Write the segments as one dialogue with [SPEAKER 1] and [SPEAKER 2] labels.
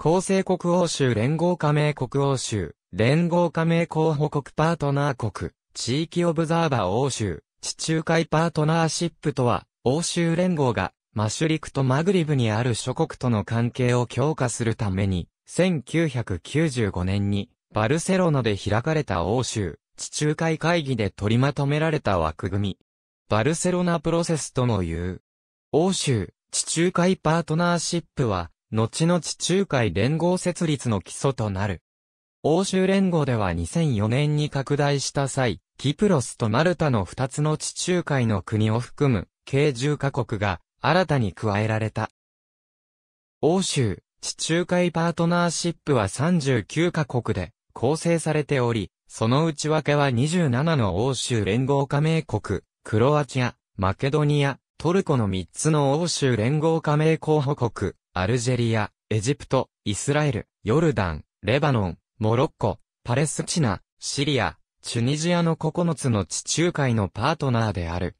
[SPEAKER 1] 構成国欧州連合加盟国欧州、連合加盟候補国パートナー国、地域オブザーバー欧州、地中海パートナーシップとは、欧州連合が、マシュリクとマグリブにある諸国との関係を強化するために、1995年に、バルセロナで開かれた欧州、地中海会議で取りまとめられた枠組み。バルセロナプロセスとの言う。欧州、地中海パートナーシップは、後々中海連合設立の基礎となる。欧州連合では2004年に拡大した際、キプロスとマルタの2つの地中海の国を含む計10カ国が新たに加えられた。欧州、地中海パートナーシップは39カ国で構成されており、その内訳は27の欧州連合加盟国、クロアチア、マケドニア、トルコの3つの欧州連合加盟候補国、アルジェリア、エジプト、イスラエル、ヨルダン、レバノン、モロッコ、パレスチナ、シリア、チュニジアの9つの地中海のパートナーである。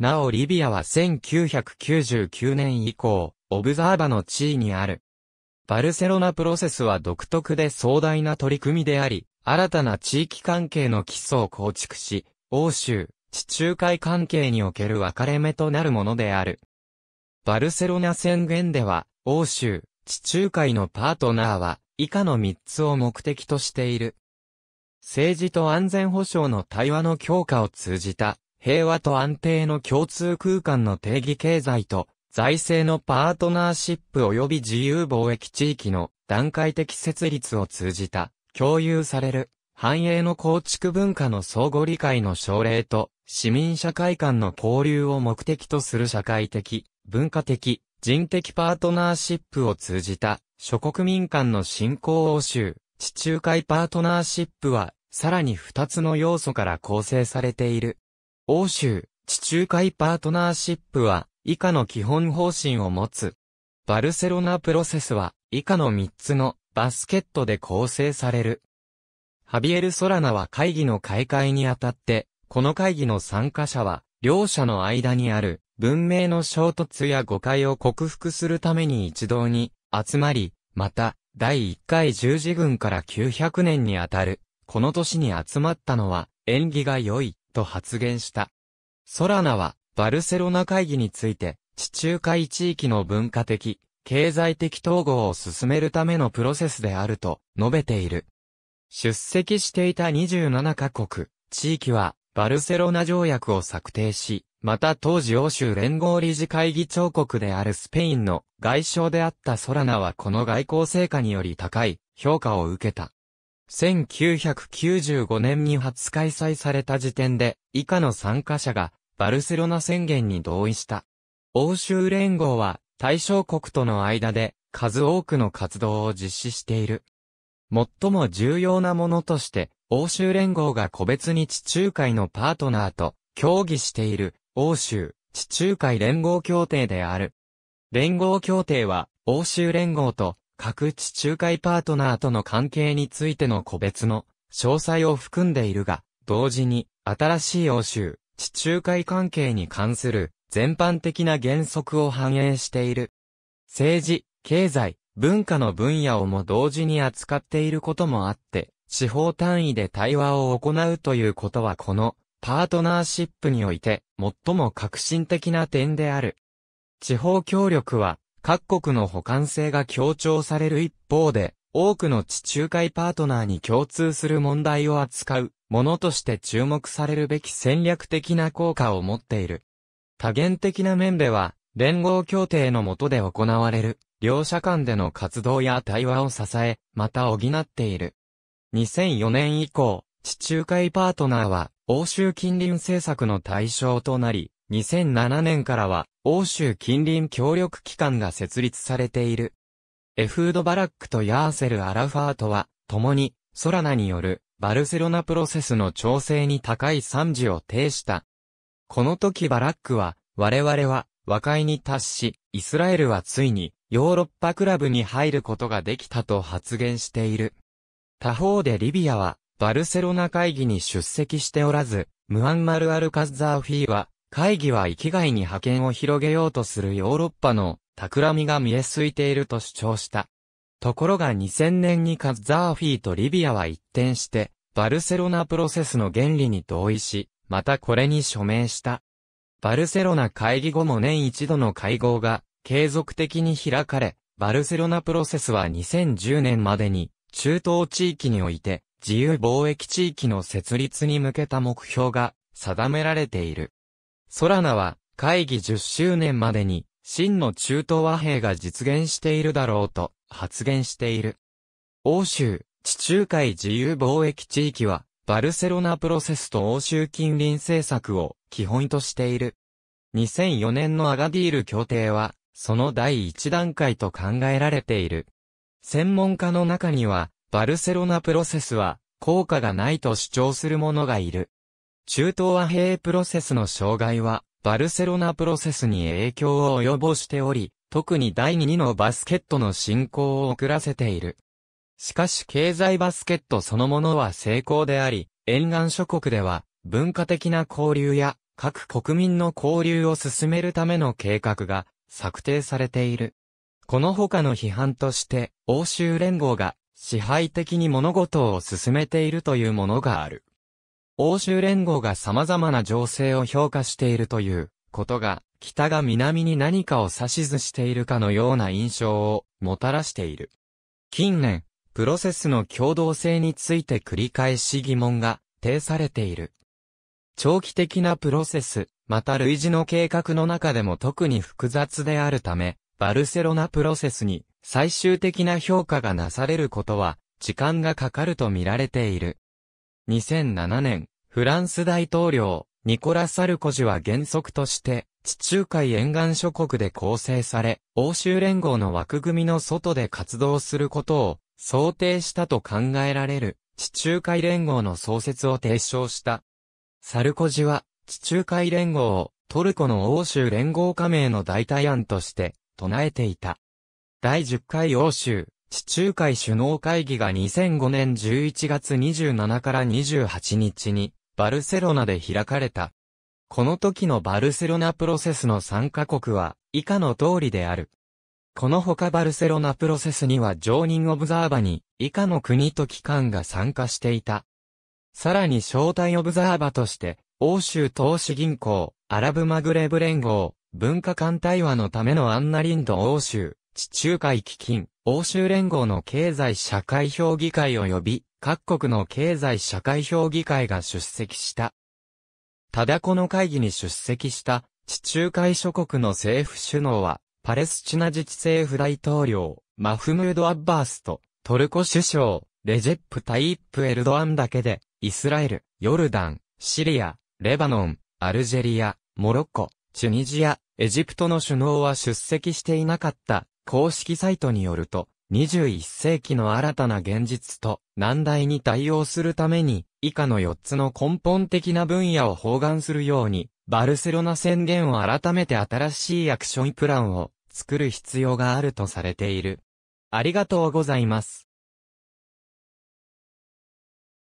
[SPEAKER 1] なおリビアは1999年以降、オブザーバの地位にある。バルセロナプロセスは独特で壮大な取り組みであり、新たな地域関係の基礎を構築し、欧州、地中海関係における分かれ目となるものである。バルセロナ宣言では、欧州、地中海のパートナーは、以下の3つを目的としている。政治と安全保障の対話の強化を通じた、平和と安定の共通空間の定義経済と、財政のパートナーシップ及び自由貿易地域の段階的設立を通じた、共有される、繁栄の構築文化の相互理解の奨励と、市民社会間の交流を目的とする社会的、文化的、人的パートナーシップを通じた諸国民間の振興欧州、地中海パートナーシップは、さらに二つの要素から構成されている。欧州、地中海パートナーシップは、以下の基本方針を持つ。バルセロナプロセスは、以下の三つのバスケットで構成される。ハビエル・ソラナは会議の開会にあたって、この会議の参加者は、両者の間にある文明の衝突や誤解を克服するために一堂に集まり、また、第1回十字軍から900年にあたる、この年に集まったのは、縁起が良い、と発言した。ソラナは、バルセロナ会議について、地中海地域の文化的、経済的統合を進めるためのプロセスであると述べている。出席していた27カ国、地域はバルセロナ条約を策定し、また当時欧州連合理事会議長国であるスペインの外相であったソラナはこの外交成果により高い評価を受けた。1995年に初開催された時点で以下の参加者がバルセロナ宣言に同意した。欧州連合は対象国との間で数多くの活動を実施している。最も重要なものとして、欧州連合が個別に地中海のパートナーと協議している欧州地中海連合協定である。連合協定は欧州連合と各地中海パートナーとの関係についての個別の詳細を含んでいるが、同時に新しい欧州地中海関係に関する全般的な原則を反映している。政治、経済、文化の分野をも同時に扱っていることもあって、地方単位で対話を行うということはこのパートナーシップにおいて最も革新的な点である。地方協力は各国の補完性が強調される一方で、多くの地中海パートナーに共通する問題を扱うものとして注目されるべき戦略的な効果を持っている。多元的な面では、連合協定の下で行われる、両者間での活動や対話を支え、また補っている。2004年以降、地中海パートナーは、欧州近隣政策の対象となり、2007年からは、欧州近隣協力機関が設立されている。エフード・バラックとヤーセル・アラファートは、共に、ソラナによる、バルセロナプロセスの調整に高い賛辞を呈した。この時バラックは、我々は、和解に達し、イスラエルはついにヨーロッパクラブに入ることができたと発言している。他方でリビアはバルセロナ会議に出席しておらず、ムアンマル・アルカッザーフィーは会議は域外に派遣を広げようとするヨーロッパの企みが見えすいていると主張した。ところが2000年にカッザーフィーとリビアは一転して、バルセロナプロセスの原理に同意し、またこれに署名した。バルセロナ会議後も年一度の会合が継続的に開かれ、バルセロナプロセスは2010年までに中東地域において自由貿易地域の設立に向けた目標が定められている。ソラナは会議10周年までに真の中東和平が実現しているだろうと発言している。欧州、地中海自由貿易地域はバルセロナプロセスと欧州近隣政策を基本としている。2004年のアガディール協定は、その第一段階と考えられている。専門家の中には、バルセロナプロセスは効果がないと主張する者がいる。中東和平プロセスの障害は、バルセロナプロセスに影響を及ぼしており、特に第二のバスケットの進行を遅らせている。しかし経済バスケットそのものは成功であり、沿岸諸国では文化的な交流や各国民の交流を進めるための計画が策定されている。この他の批判として欧州連合が支配的に物事を進めているというものがある。欧州連合が様々な情勢を評価しているということが北が南に何かを指図しているかのような印象をもたらしている。近年、プロセスの共同性について繰り返し疑問が呈されている。長期的なプロセス、また類似の計画の中でも特に複雑であるため、バルセロナプロセスに最終的な評価がなされることは、時間がかかると見られている。2007年、フランス大統領、ニコラ・サルコジは原則として、地中海沿岸諸国で構成され、欧州連合の枠組みの外で活動することを想定したと考えられる地中海連合の創設を提唱した。サルコジは、地中海連合をトルコの欧州連合加盟の代替案として唱えていた。第10回欧州地中海首脳会議が2005年11月27から28日にバルセロナで開かれた。この時のバルセロナプロセスの参加国は以下の通りである。このほかバルセロナプロセスには常任オブザーバに以下の国と機関が参加していた。さらに招待オブザーバとして、欧州投資銀行、アラブマグレブ連合、文化間対話のためのアンナリンド欧州、地中海基金、欧州連合の経済社会評議会及び、各国の経済社会評議会が出席した。ただこの会議に出席した、地中海諸国の政府首脳は、パレスチナ自治政府大統領、マフムード・アッバースと、トルコ首相、レジェップ・タイップ・エルドアンだけで、イスラエル、ヨルダン、シリア、レバノン、アルジェリア、モロッコ、チュニジア、エジプトの首脳は出席していなかった公式サイトによると、21世紀の新たな現実と難題に対応するために、以下の4つの根本的な分野を包含するように、バルセロナ宣言を改めて新しいアクションプランを作る必要があるとされている。ありがとうございます。